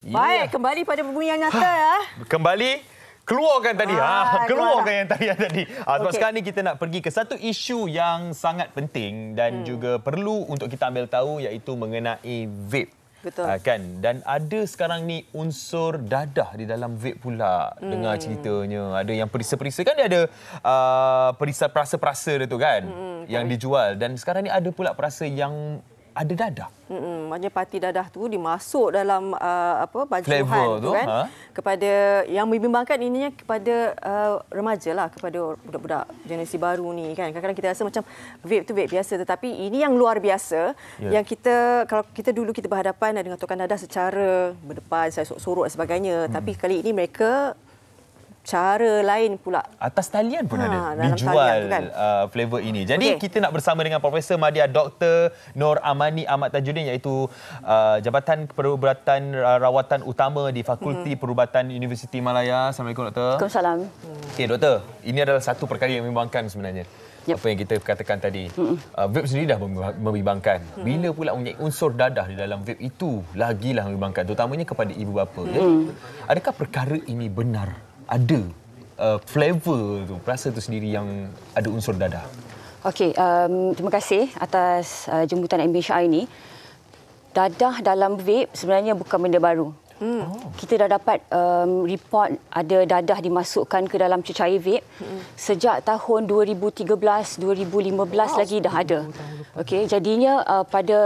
Ya. Baik, kembali pada bumi yang nyata ya. Kembali keluarkan tadi. Ha, ha keluarkan gimana? yang tadi tadi. Ha, sebab okay. sekarang ni kita nak pergi ke satu isu yang sangat penting dan hmm. juga perlu untuk kita ambil tahu iaitu mengenai VIP. Betul. kan? Dan ada sekarang ni unsur dadah di dalam vape pula. Hmm. Dengar ceritanya. Ada yang perisa-perisa. Kan dia ada uh, perisa-perasa-perasa dia tu kan? Hmm. hmm. Yang dijual. Dan sekarang ni ada pula perasa yang ada dadah. Hmm, maknanya parti dadah tu dimasuk dalam uh, apa Baju tu, tu kan ha? kepada yang membimbangkan ininya kepada uh, remaja lah kepada budak-budak generasi baru ni kan kadang-kadang kita rasa macam vape tu vape biasa tetapi ini yang luar biasa yeah. yang kita kalau kita dulu kita berhadapan dengan tokan dadah secara berdepan saya sorok dan sebagainya hmm. tapi kali ini mereka cara lain pula. Atas talian pun ha, ada dijual talian, kan? uh, flavor ini. Jadi okay. kita nak bersama dengan Profesor Madia Dr. Nur Amani Ahmad Tajuddin iaitu uh, Jabatan Perubatan uh, Rawatan Utama di Fakulti hmm. Perubatan Universiti Malaya. Assalamualaikum Doktor. Waalaikumsalam. Okey Doktor, ini adalah satu perkara yang membangkan sebenarnya. Yep. Apa yang kita katakan tadi. Hmm. Uh, vape sendiri dah membimbangkan. Hmm. Bila pula mempunyai unsur dadah di dalam vape itu lagilah membimbangkan. Terutamanya kepada ibu bapa. Hmm. Ya. Jadi, adakah perkara ini benar ada uh, flavor tu, rasa tu sendiri yang ada unsur dadah? Okey, um, terima kasih atas uh, jemputan MBHI ini. Dadah dalam vape sebenarnya bukan benda baru. Hmm. Oh. Kita dah dapat um, report ada dadah dimasukkan ke dalam cecair vape hmm. sejak tahun 2013-2015 wow. lagi dah ada. Okay, jadinya uh, pada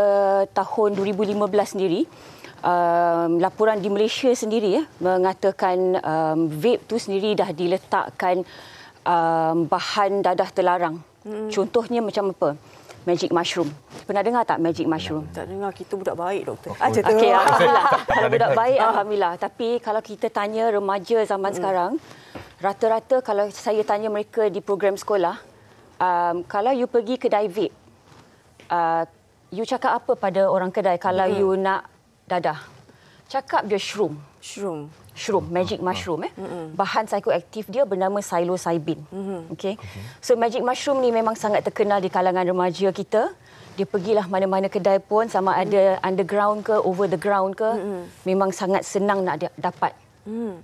tahun 2015 sendiri, um, laporan di Malaysia sendiri ya mengatakan um, vape tu sendiri dah diletakkan um, bahan dadah terlarang. Hmm. Contohnya macam apa? Magic mushroom. Pernah dengar tak magic mushroom? Tak dengar. Kita budak baik, doktor. Aja tu. Okey, alhamdulillah. kalau budak baik, alhamdulillah. Tapi kalau kita tanya remaja zaman hmm. sekarang, rata-rata kalau saya tanya mereka di program sekolah, um, kalau you pergi kedai vape, uh, you cakap apa pada orang kedai kalau hmm. you nak dadah. Cakap dia shroom. Shroom. Shroom, magic ah. mushroom. Eh. Bahan psikoaktif dia bernama psilocybin. Mm-hmm. Okay. So magic mushroom ni memang sangat terkenal di kalangan remaja kita. Dia pergilah mana-mana kedai pun sama ada mm-hmm. underground ke over the ground ke. Memang sangat senang nak dapat. Mm.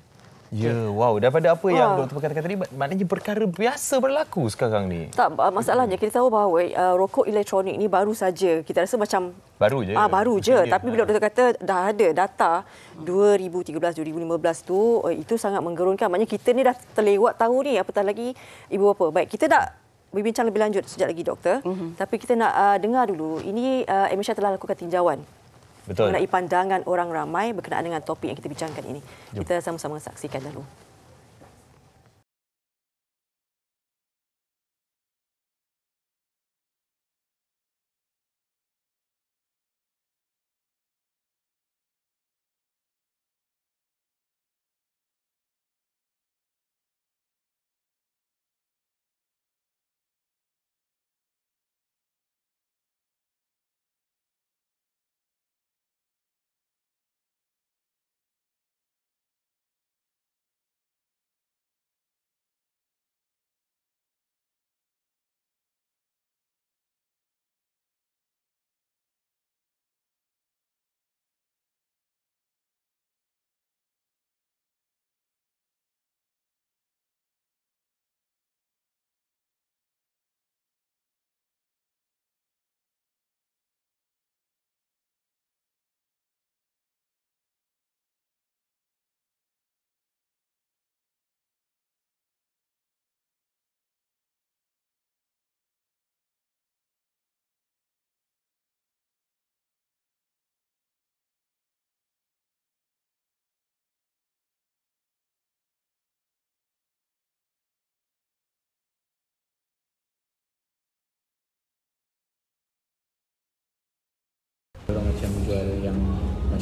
Ya, wow. Daripada apa wow. yang ah. doktor kata-kata tadi, maknanya perkara biasa berlaku sekarang ni. Tak, masalahnya kita tahu bahawa uh, rokok elektronik ni baru saja. Kita rasa macam baru je. Ah, baru je. Dia. Tapi bila ah. doktor kata dah ada data 2013 2015 tu, uh, itu sangat menggerunkan. Maknanya kita ni dah terlewat tahu ni apatah lagi ibu bapa. Baik, kita nak berbincang lebih lanjut sejak lagi doktor. Uh-huh. Tapi kita nak uh, dengar dulu. Ini uh, Emisha telah lakukan tinjauan Betul. mengenai pandangan orang ramai berkenaan dengan topik yang kita bincangkan ini. Jom. Kita sama-sama saksikan dulu.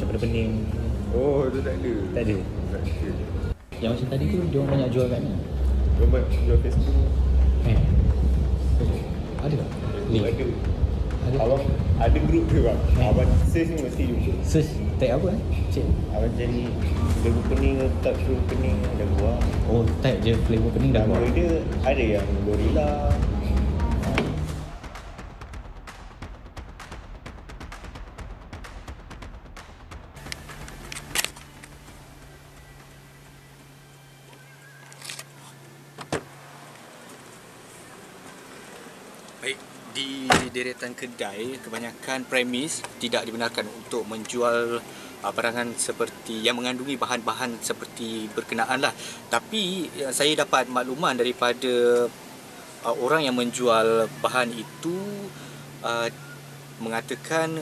daripada pening Oh tu tak ada Tak ada okay. Yang macam tadi tu dia orang banyak jual kat ni Dia banyak jual Facebook Eh Ada tak? Ni Ada ada Abang ada grup ke bang? Eh. Abang search ni mesti jumpa Search? Tag apa eh? Cik Abang jadi Lagu pening tak suruh pening Ada buang Oh tag je flavor pening dah buang ada yang Gorilla kebanyakan kedai, kebanyakan premis tidak dibenarkan untuk menjual uh, barangan seperti yang mengandungi bahan-bahan seperti berkenaan lah. Tapi ya, saya dapat makluman daripada ah, orang yang menjual bahan itu ah, mengatakan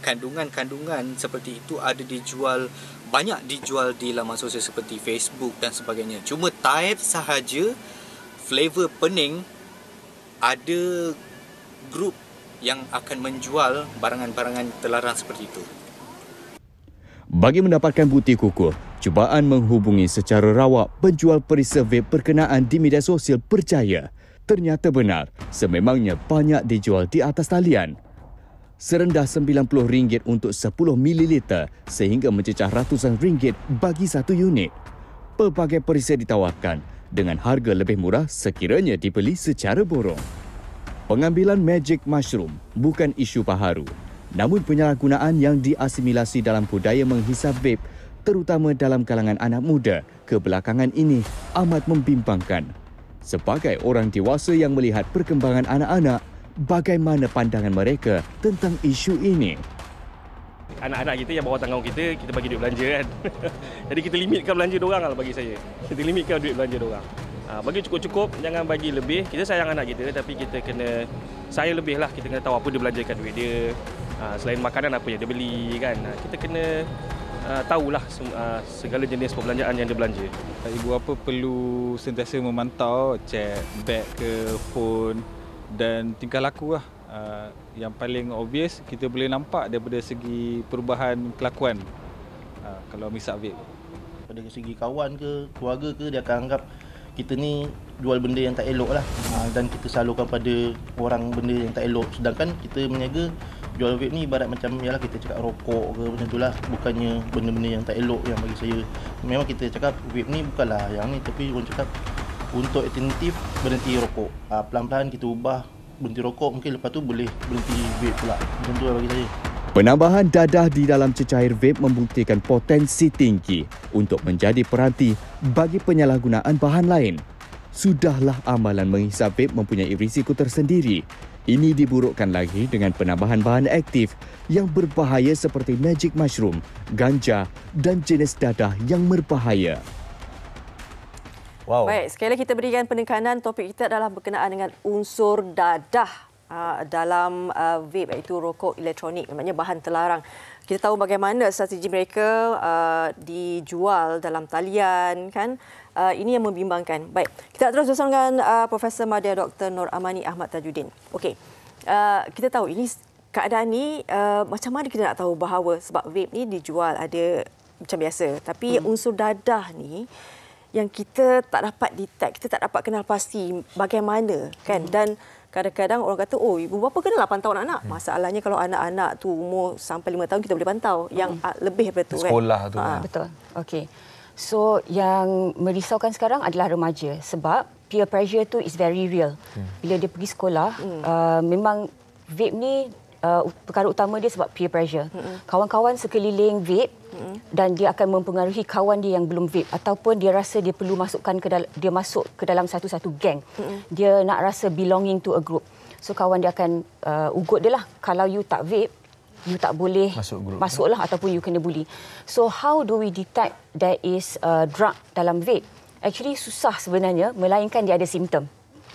kandungan-kandungan seperti itu ada dijual banyak dijual di laman sosial seperti Facebook dan sebagainya. Cuma type sahaja flavor pening ada grup yang akan menjual barangan-barangan terlarang seperti itu. Bagi mendapatkan bukti kukuh, cubaan menghubungi secara rawak penjual perisa vape berkenaan di media sosial percaya. Ternyata benar, sememangnya banyak dijual di atas talian. Serendah RM90 untuk 10ml sehingga mencecah ratusan ringgit bagi satu unit. Pelbagai perisa ditawarkan dengan harga lebih murah sekiranya dibeli secara borong. Pengambilan magic mushroom bukan isu paharu. Namun penyalahgunaan yang diasimilasi dalam budaya menghisap vape terutama dalam kalangan anak muda kebelakangan ini amat membimbangkan. Sebagai orang dewasa yang melihat perkembangan anak-anak, bagaimana pandangan mereka tentang isu ini? Anak-anak kita yang bawa tanggung kita, kita bagi duit belanja kan. Jadi kita limitkan belanja dia lah bagi saya. Kita limitkan duit belanja dia Ha, bagi cukup-cukup, jangan bagi lebih. Kita sayang anak kita tapi kita kena sayang lebih lah. Kita kena tahu apa dia belanjakan duit dia. Ha, selain makanan apa yang dia beli kan. Ha, kita kena Uh, tahulah uh, segala jenis perbelanjaan yang dia belanja. Ibu apa perlu sentiasa memantau cek beg ke phone dan tingkah laku lah. Uh, yang paling obvious kita boleh nampak daripada segi perubahan kelakuan uh, kalau misal vape. Dari segi kawan ke keluarga ke dia akan anggap kita ni jual benda yang tak elok lah ha, dan kita salurkan pada orang benda yang tak elok sedangkan kita meniaga jual vape ni ibarat macam ialah kita cakap rokok ke macam tu lah bukannya benda-benda yang tak elok yang bagi saya memang kita cakap vape ni bukanlah yang ni tapi orang cakap untuk alternatif berhenti rokok ha, pelan-pelan kita ubah berhenti rokok mungkin lepas tu boleh berhenti vape pula macam tu lah bagi saya Penambahan dadah di dalam cecair vape membuktikan potensi tinggi untuk menjadi peranti bagi penyalahgunaan bahan lain. Sudahlah amalan menghisap vape mempunyai risiko tersendiri. Ini diburukkan lagi dengan penambahan bahan aktif yang berbahaya seperti magic mushroom, ganja dan jenis dadah yang berbahaya. Wow. Baik, sekali kita berikan penekanan topik kita adalah berkenaan dengan unsur dadah Uh, dalam uh, vape iaitu rokok elektronik maknanya bahan terlarang kita tahu bagaimana strategi mereka uh, dijual dalam talian kan uh, ini yang membimbangkan baik kita terus bersama dengan uh, profesor madya dr nur amani ahmad tajuddin okey uh, kita tahu ini keadaan ni uh, macam mana kita nak tahu bahawa sebab vape ni dijual ada macam biasa tapi hmm. unsur dadah ni yang kita tak dapat detect kita tak dapat kenal pasti bagaimana kan hmm. dan kadang-kadang orang kata oh ibu bapa kenalah pantau anak-anak hmm. masalahnya kalau anak-anak tu umur sampai lima tahun kita boleh pantau yang hmm. lebih daripada tu kan? sekolah kan? tu ha. kan. betul Okay. so yang merisaukan sekarang adalah remaja sebab peer pressure tu is very real hmm. bila dia pergi sekolah hmm. uh, memang vape ni uh, perkara utama dia sebab peer pressure. Mm-hmm. Kawan-kawan sekeliling vape mm-hmm. dan dia akan mempengaruhi kawan dia yang belum vape ataupun dia rasa dia perlu masukkan ke dal- dia masuk ke dalam satu-satu geng. Mm-hmm. Dia nak rasa belonging to a group. So kawan dia akan uh, ugut dia lah kalau you tak vape you tak boleh masuk group. Masuklah kan? ataupun you kena bully. So how do we detect there is a drug dalam vape? Actually susah sebenarnya melainkan dia ada simptom.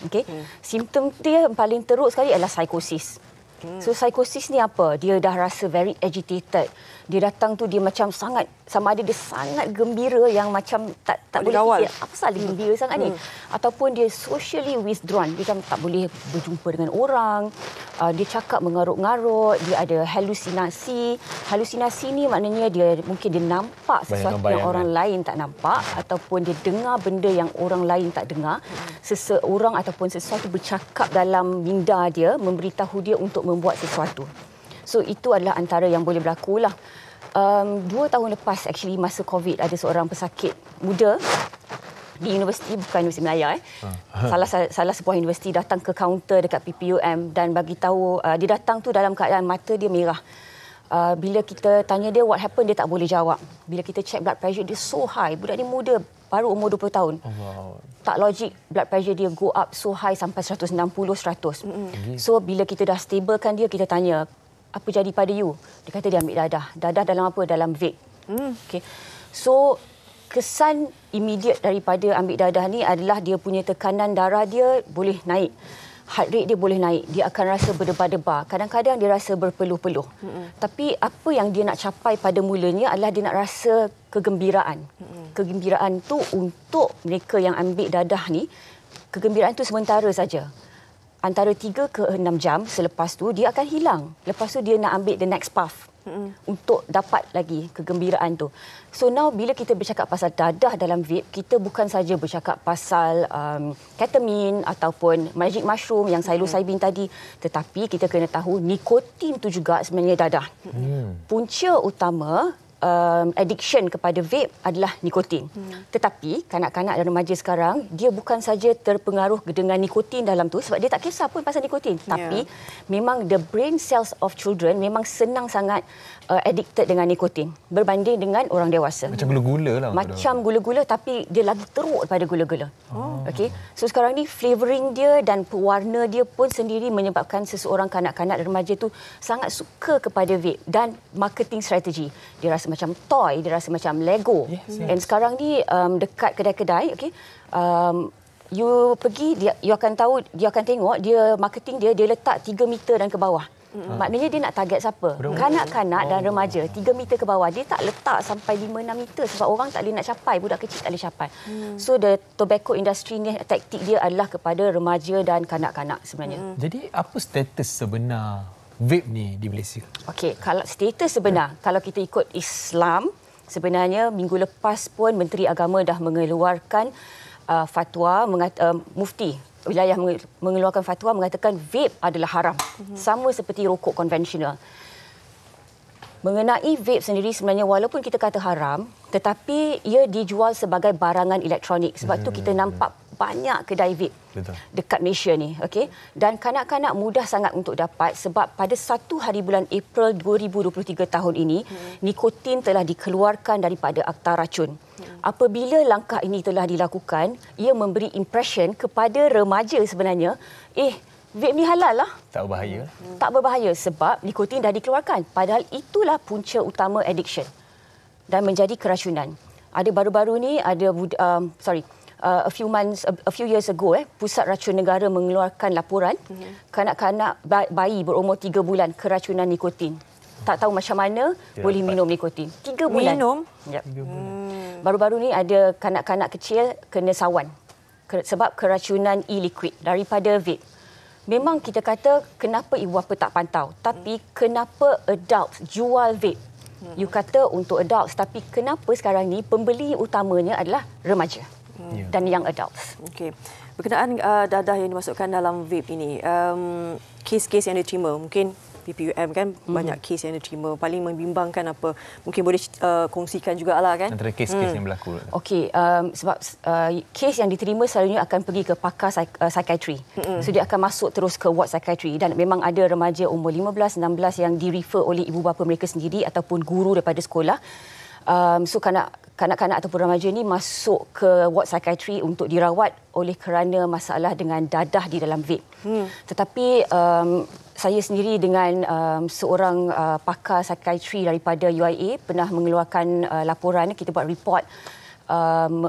Okay. Hmm. Simptom dia paling teruk sekali adalah psikosis. Hmm. Hmm. So psikosis ni apa? Dia dah rasa very agitated. Dia datang tu dia macam sangat sama ada dia sangat gembira yang macam tak tak boleh, boleh fikir apa salah hmm. gembira hmm. sangat ni hmm. ataupun dia socially withdrawn dia macam tak boleh berjumpa dengan orang uh, dia cakap mengarut-ngarut dia ada halusinasi halusinasi ni maknanya dia mungkin dia nampak sesuatu yang orang lain tak nampak ataupun dia dengar benda yang orang lain tak dengar seseorang ataupun sesuatu bercakap dalam minda dia memberitahu dia untuk membuat sesuatu. So itu adalah antara yang boleh berlaku lah. Um, dua tahun lepas actually masa COVID ada seorang pesakit muda di universiti bukan universiti Melaya eh. Ah, ah. salah salah sebuah universiti datang ke kaunter dekat PPUM dan bagi tahu uh, dia datang tu dalam keadaan mata dia merah uh, bila kita tanya dia what happened dia tak boleh jawab bila kita check blood pressure dia so high budak ni muda baru umur 20 tahun Allah. tak logik blood pressure dia go up so high sampai 160 100 mm-hmm. so bila kita dah stabilkan dia kita tanya apa jadi pada you dia kata dia ambil dadah dadah dalam apa dalam vape. mm. okey so kesan imediat daripada ambil dadah ni adalah dia punya tekanan darah dia boleh naik heart rate dia boleh naik, dia akan rasa berdebar-debar. Kadang-kadang dia rasa berpeluh-peluh. Mm-hmm. Tapi apa yang dia nak capai pada mulanya adalah dia nak rasa kegembiraan. Mm-hmm. Kegembiraan tu untuk mereka yang ambil dadah ni, kegembiraan tu sementara saja. Antara 3 ke 6 jam selepas tu dia akan hilang. Lepas tu dia nak ambil the next puff. Mm-hmm mm-hmm. untuk dapat lagi kegembiraan tu. So now bila kita bercakap pasal dadah dalam vape, kita bukan saja bercakap pasal um, ketamin ataupun magic mushroom yang psilocybin mm-hmm. tadi, tetapi kita kena tahu nikotin tu juga sebenarnya dadah. Mm. Punca utama um, addiction kepada vape adalah nikotin. Hmm. Tetapi kanak-kanak dan remaja sekarang dia bukan saja terpengaruh dengan nikotin dalam tu sebab dia tak kisah pun pasal nikotin. Yeah. Tapi memang the brain cells of children memang senang sangat uh, addicted dengan nikotin berbanding dengan orang dewasa. Macam gula-gula lah. Macam gula-gula tapi dia lagi teruk daripada gula-gula. Oh. Okay. So sekarang ni flavoring dia dan pewarna dia pun sendiri menyebabkan seseorang kanak-kanak dan remaja tu sangat suka kepada vape dan marketing strategi. Dia rasa rasa macam toy, dia rasa macam Lego. Yes. And sekarang ni um, dekat kedai-kedai, okay, um, you pergi, dia, you akan tahu, dia akan tengok, dia marketing dia, dia letak 3 meter dan ke bawah. Ha. Maknanya dia nak target siapa? Kanak-kanak dan oh. remaja. 3 meter ke bawah. Dia tak letak sampai 5-6 meter sebab orang tak boleh nak capai. Budak kecil tak boleh capai. Hmm. So the tobacco industry ni taktik dia adalah kepada remaja dan kanak-kanak sebenarnya. Hmm. Jadi apa status sebenar vape ni di Malaysia? Okey, kalau status sebenar, hmm. kalau kita ikut Islam, sebenarnya minggu lepas pun Menteri Agama dah mengeluarkan uh, fatwa mengat, uh, mufti wilayah mengeluarkan fatwa mengatakan vape adalah haram hmm. sama seperti rokok konvensional. Mengenai vape sendiri sebenarnya walaupun kita kata haram tetapi ia dijual sebagai barangan elektronik sebab hmm. tu kita hmm. nampak banyak kedai VIP dekat Malaysia ni okay? dan kanak-kanak mudah sangat untuk dapat sebab pada satu hari bulan April 2023 tahun ini hmm. nikotin telah dikeluarkan daripada akta racun hmm. apabila langkah ini telah dilakukan ia memberi impression kepada remaja sebenarnya eh Vape ni halal lah. Tak berbahaya. Hmm. Tak berbahaya sebab nikotin dah dikeluarkan. Padahal itulah punca utama addiction dan menjadi keracunan. Ada baru-baru ni ada um, sorry Uh, a few months a, a few years ago eh pusat racun negara mengeluarkan laporan mm-hmm. bayi berumur 3 bulan keracunan nikotin tak tahu macam mana yeah, boleh minum nikotin 3 bulan minum yep. hmm. baru-baru ni ada kanak-kanak kecil kena sawan sebab keracunan e-liquid daripada vape memang kita kata kenapa ibu bapa tak pantau tapi kenapa adults jual vape hmm. you kata untuk adults tapi kenapa sekarang ni pembeli utamanya adalah remaja hmm. Ya. dan young adults. Okey. Berkenaan uh, dadah yang dimasukkan dalam VIP ini, um, kes-kes yang diterima mungkin PPUM kan mm-hmm. banyak kes yang diterima paling membimbangkan apa mungkin boleh uh, kongsikan juga lah kan antara kes-kes mm. yang hmm. berlaku okey um, sebab uh, kes yang diterima selalunya akan pergi ke pakar psik- uh, psikiatri mm-hmm. so dia akan masuk terus ke ward psikiatri dan memang ada remaja umur 15 16 yang di refer oleh ibu bapa mereka sendiri ataupun guru daripada sekolah um, so kena kanak-kanak ataupun remaja ini masuk ke ward psychiatry untuk dirawat oleh kerana masalah dengan dadah di dalam vape. Hmm. Tetapi um, saya sendiri dengan um, seorang uh, pakar psychiatry daripada UIA pernah mengeluarkan uh, laporan, kita buat report um,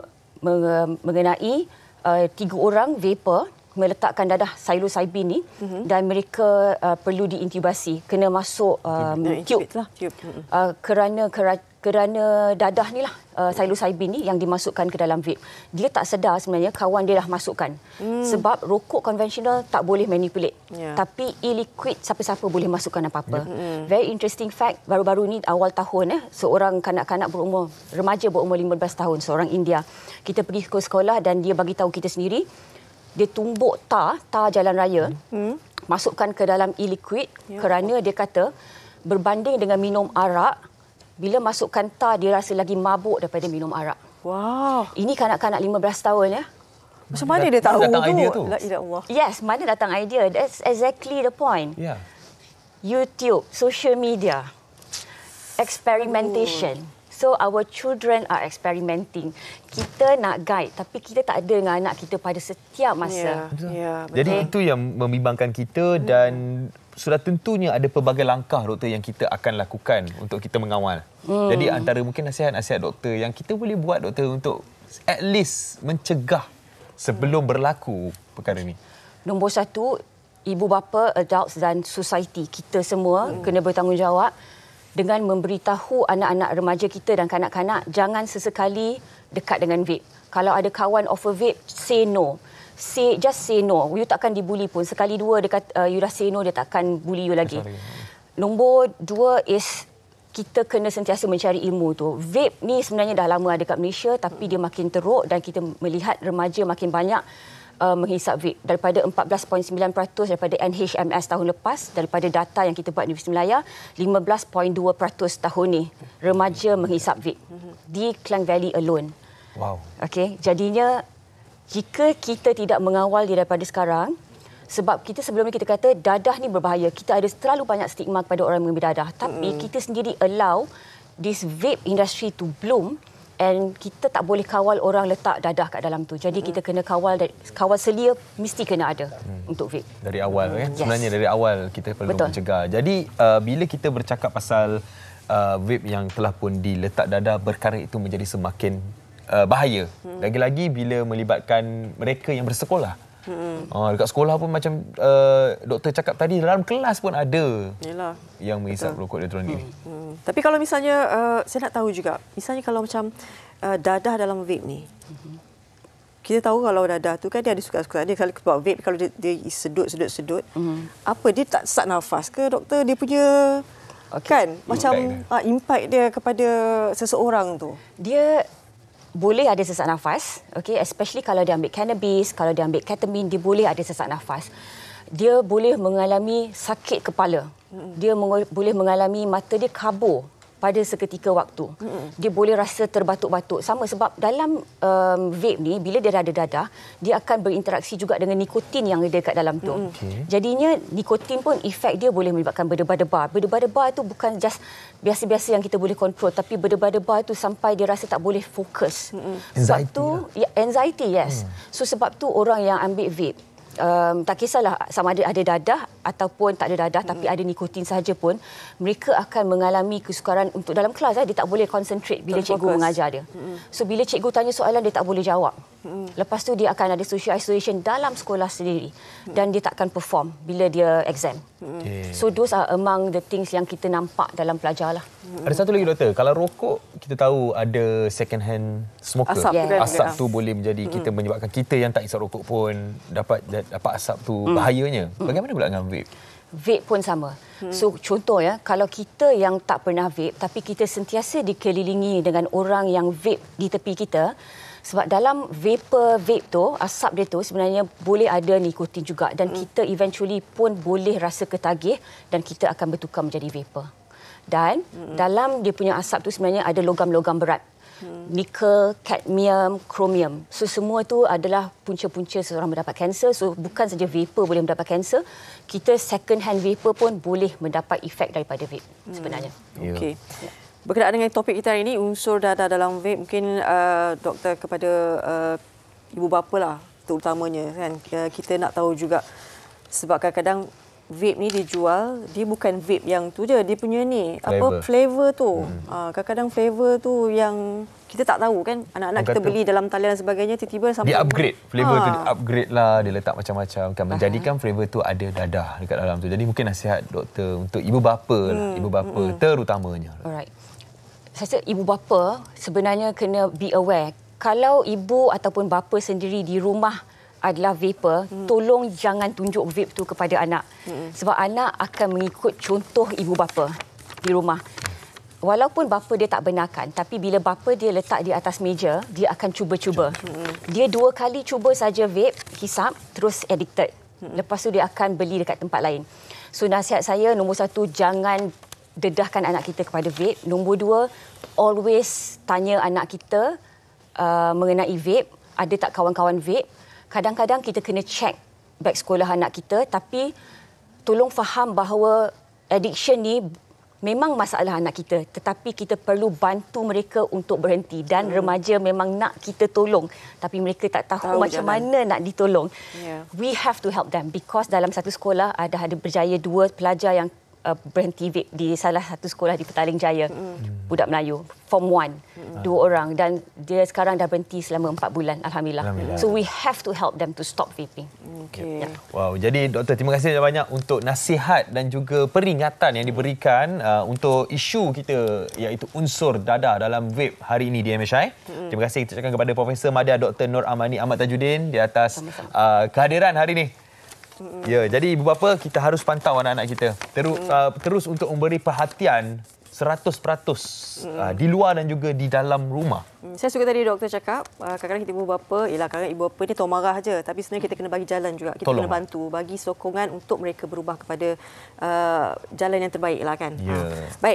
mengenai uh, tiga orang vapor meletakkan dadah psilocybin ni mm-hmm. dan mereka uh, perlu diintubasi kena masuk um, tube, lah. Lah. tube. Hmm. Uh, kerana kerat, kerana dadah ni lah uh, psilocybin ni yang dimasukkan ke dalam vape. Dia tak sedar sebenarnya kawan dia dah masukkan. Hmm. Sebab rokok konvensional tak boleh manipulate. Yeah. Tapi e-liquid siapa-siapa boleh masukkan apa-apa. Ya. Hmm. Very interesting fact baru-baru ni awal tahun eh seorang kanak-kanak berumur remaja berumur 15 tahun seorang India. Kita pergi ke sekolah dan dia bagi tahu kita sendiri dia tumbuk ta ta jalan raya. Hmm. Masukkan ke dalam e-liquid yeah. kerana dia kata berbanding dengan minum arak hmm bila masuk kantar dia rasa lagi mabuk daripada minum arak. Wow. Ini kanak-kanak 15 tahun ya. Macam mana dia tahu tu? Idea tu? La ilaha Allah. Yes, mana datang idea? That's exactly the point. Yeah. YouTube, social media, experimentation. Ooh. So our children are experimenting. Kita nak guide tapi kita tak ada dengan anak kita pada setiap masa. Yeah. Yeah, Jadi itu yang membimbangkan kita dan hmm sudah tentunya ada pelbagai langkah doktor yang kita akan lakukan untuk kita mengawal. Hmm. Jadi antara mungkin nasihat-nasihat doktor yang kita boleh buat doktor untuk at least mencegah sebelum hmm. berlaku perkara ini. Nombor satu, ibu bapa, adults dan society kita semua hmm. kena bertanggungjawab dengan memberitahu anak-anak remaja kita dan kanak-kanak jangan sesekali dekat dengan vape. Kalau ada kawan offer vape, say no. Hmm say, just say no. You takkan dibuli pun. Sekali dua, dia kata, uh, you dah say no, dia takkan bully you lagi. Sorry. Ya. Nombor dua is kita kena sentiasa mencari ilmu tu. Vape ni sebenarnya dah lama ada kat Malaysia tapi dia makin teruk dan kita melihat remaja makin banyak uh, menghisap vape daripada 14.9% daripada NHMS tahun lepas daripada data yang kita buat di Universiti Melaya 15.2% tahun ni remaja menghisap vape di Klang Valley alone. Wow. Okey, jadinya jika kita tidak mengawal dia daripada sekarang sebab kita sebelumnya kita kata dadah ni berbahaya kita ada terlalu banyak stigma kepada orang mengambil dadah tapi mm. kita sendiri allow this vape industry to bloom and kita tak boleh kawal orang letak dadah kat dalam tu jadi mm. kita kena kawal kawal selia mesti kena ada mm. untuk vape dari awal mm. kan yes. sebenarnya dari awal kita perlu Betul. mencegah jadi uh, bila kita bercakap pasal uh, vape yang telah pun diletak dadah berkara itu menjadi semakin uh, bahaya. Hmm. Lagi-lagi bila melibatkan mereka yang bersekolah. Hmm. Uh, dekat sekolah pun macam uh, doktor cakap tadi dalam kelas pun ada. Yalah. Yang menghisap rokok elektronik. Hmm. Hmm. Tapi kalau misalnya uh, saya nak tahu juga, misalnya kalau macam uh, dadah dalam vape ni. Kita tahu kalau dadah tu kan dia ada suka-suka dia kalau buat vape kalau dia, dia sedut sedut sedut. Hmm. Apa dia tak sesak nafas ke doktor dia punya Okay. kan macam impact Uh, ah, impact dia kepada seseorang tu dia boleh ada sesak nafas, okay? especially kalau dia ambil cannabis, kalau dia ambil ketamin, dia boleh ada sesak nafas. Dia boleh mengalami sakit kepala. Dia meng- boleh mengalami mata dia kabur pada seketika waktu. Dia boleh rasa terbatuk-batuk sama sebab dalam um, vape ni bila dia ada dadah, dia akan berinteraksi juga dengan nikotin yang ada dekat dalam tu. Okay. Jadinya nikotin pun efek dia boleh melibatkan berdebar-debar. Berdebar-debar tu bukan just biasa-biasa yang kita boleh kontrol tapi berdebar-debar tu sampai dia rasa tak boleh fokus. Sebab anxiety tu lah. Ya, anxiety yes. Hmm. So sebab tu orang yang ambil vape um, tak kisahlah sama ada ada dadah ataupun tak ada dadah tapi hmm. ada nikotin saja pun mereka akan mengalami kesukaran untuk dalam kelas eh dia tak boleh concentrate bila cikgu mengajar dia hmm. so bila cikgu tanya soalan dia tak boleh jawab Hmm. Lepas tu dia akan ada social isolation dalam sekolah sendiri hmm. dan dia takkan perform bila dia exam. Hmm. Okay. So those are among the things yang kita nampak dalam pelajar lah. Ada satu lagi doktor, kalau rokok kita tahu ada second hand smoker. Asap, yes. asap tu boleh menjadi kita menyebabkan kita yang tak hisap rokok pun dapat dapat asap tu bahayanya. Bagaimana pula dengan vape? Vape pun sama. So contoh ya, kalau kita yang tak pernah vape tapi kita sentiasa dikelilingi dengan orang yang vape di tepi kita, sebab dalam vapor vape tu asap dia tu sebenarnya boleh ada nikotin juga dan hmm. kita eventually pun boleh rasa ketagih dan kita akan bertukar menjadi vapor dan hmm. dalam dia punya asap tu sebenarnya ada logam-logam berat hmm. nikel cadmium kromium. so semua tu adalah punca-punca seseorang mendapat kanser so bukan saja vapor boleh mendapat kanser kita second hand vapor pun boleh mendapat efek daripada vape hmm. sebenarnya okey yeah. Berkenaan dengan topik kita hari ini, unsur dada dalam vape, mungkin uh, doktor kepada uh, ibu bapa lah terutamanya kan kita nak tahu juga sebab kadang-kadang vape ni dijual dia bukan vape yang tu je dia punya ni flavor. apa flavor tu hmm. Ah, kadang-kadang flavor tu yang kita tak tahu kan anak-anak kita beli dalam talian dan sebagainya tiba-tiba sampai dia upgrade ah. flavor ha. tu dia upgrade lah dia letak macam-macam kan menjadikan Aha. flavor tu ada dadah dekat dalam tu jadi mungkin nasihat doktor untuk ibu bapa lah. hmm. lah, ibu bapa hmm. terutamanya alright saya rasa ibu bapa sebenarnya kena be aware. Kalau ibu ataupun bapa sendiri di rumah adalah vapor, hmm. tolong jangan tunjuk vape tu kepada anak. Hmm. Sebab anak akan mengikut contoh ibu bapa di rumah. Walaupun bapa dia tak benarkan, tapi bila bapa dia letak di atas meja, dia akan cuba-cuba. Hmm. Dia dua kali cuba saja vape, hisap, terus addicted. Hmm. Lepas tu dia akan beli dekat tempat lain. So nasihat saya nombor satu, jangan dedahkan anak kita kepada vape. Nombor dua, always tanya anak kita uh, mengenai vape. Ada tak kawan-kawan vape? Kadang-kadang kita kena check beg sekolah anak kita tapi tolong faham bahawa addiction ni memang masalah anak kita tetapi kita perlu bantu mereka untuk berhenti dan hmm. remaja memang nak kita tolong tapi mereka tak tahu, tahu macam jalan. mana nak ditolong yeah. we have to help them because dalam satu sekolah ada ada berjaya dua pelajar yang uh, berhenti vape di salah satu sekolah di Petaling Jaya. Mm. Budak Melayu form 1 mm. dua orang dan dia sekarang dah berhenti selama 4 bulan alhamdulillah. alhamdulillah. So we have to help them to stop vaping. Okay. Yeah. Wow, jadi doktor terima kasih banyak untuk nasihat dan juga peringatan yang diberikan uh, untuk isu kita iaitu unsur dada dalam vape hari ini di MHI. Mm. Terima kasih kita ucapkan kepada Profesor Madia Dr. Nur Amani Ahmad Tajuddin di atas uh, kehadiran hari ini. Ya, jadi ibu bapa kita harus pantau anak-anak kita. Terus mm. uh, terus untuk memberi perhatian 100% mm. uh, di luar dan juga di dalam rumah. Mm. Saya suka tadi doktor cakap, uh, kadang-kadang kita ibu bapa, ialah kadang ibu bapa ni tu marah aja, tapi sebenarnya kita kena bagi jalan juga. Kita Tolong. kena bantu, bagi sokongan untuk mereka berubah kepada uh, jalan yang terbaik lah kan. Yeah. Ha. Baik.